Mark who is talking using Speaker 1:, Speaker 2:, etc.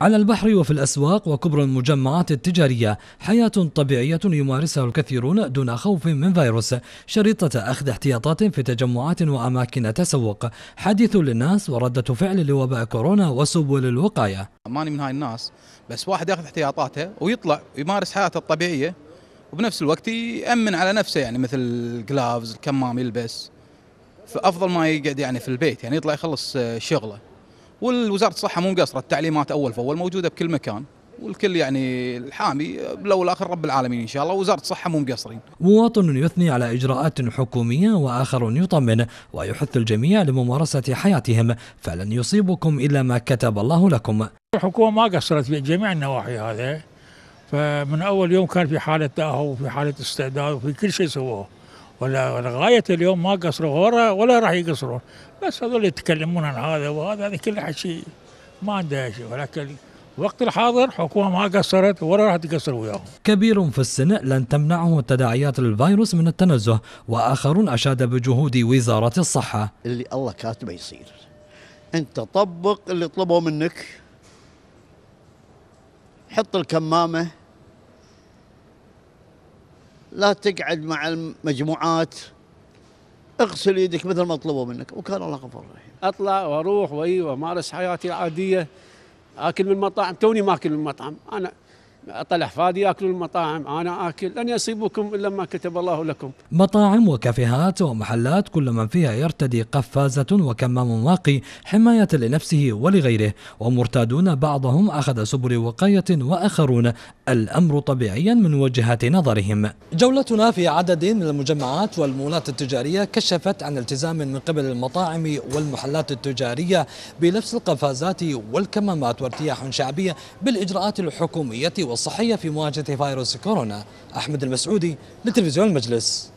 Speaker 1: على البحر وفي الأسواق وكبر المجمعات التجارية حياة طبيعية يمارسها الكثيرون دون خوف من فيروس شريطة أخذ احتياطات في تجمعات وأماكن تسوق حديث للناس وردة فعل لوباء كورونا وسبل الوقاية
Speaker 2: ماني من هاي الناس بس واحد ياخذ احتياطاته ويطلع يمارس حياته الطبيعية وبنفس الوقت يأمن على نفسه يعني مثل الجلافز الكمام يلبس فأفضل ما يقعد يعني في البيت يعني يطلع يخلص آه، شغله والوزاره الصحه مو مقصره التعليمات اول فاول موجوده بكل مكان والكل يعني الحامي لو الاخر رب العالمين ان شاء الله وزاره الصحه مو مقصرين.
Speaker 1: مواطن يثني على اجراءات حكوميه واخر يطمن ويحث الجميع لممارسه حياتهم فلن يصيبكم الا ما كتب الله لكم.
Speaker 3: الحكومه ما قصرت في جميع النواحي هذه فمن اول يوم كان في حاله تاهب وفي حاله استعداد وفي كل شيء سووه. ولا لغايه اليوم ما قصروا ولا ولا راح يقصرون بس هذول يتكلمون عن هذا وهذا هذا كل شيء ما عنده شيء ولكن
Speaker 1: الوقت الحاضر حكومة ما قصرت ولا راح تقصر وياهم كبير في السن لن تمنعه تداعيات الفيروس من التنزه وآخرون أشاد بجهود وزارة الصحة
Speaker 4: اللي الله كاتبه يصير أنت طبق اللي طلبوا منك حط الكمامة لا تقعد مع المجموعات اغسل يدك مثل ما طلبوا منك وكان الله غفور رحيم
Speaker 5: اطلع واروح واي وامارس حياتي العاديه اكل من مطاعم توني ما اكل من مطعم انا طلع فادي ياكلوا المطاعم انا اكل لن يصيبكم الا ما كتب الله لكم
Speaker 1: مطاعم وكافيهات ومحلات كل من فيها يرتدي قفازه وكمام واقي حمايه لنفسه ولغيره ومرتادون بعضهم اخذ سبل وقايه واخرون الامر طبيعيا من وجهات نظرهم جولتنا في عدد من المجمعات والمولات التجاريه كشفت عن التزام من قبل المطاعم والمحلات التجاريه بلبس القفازات والكمامات وارتياح شعبي بالاجراءات الحكوميه والصحية في مواجهة فيروس كورونا أحمد المسعودي لتلفزيون المجلس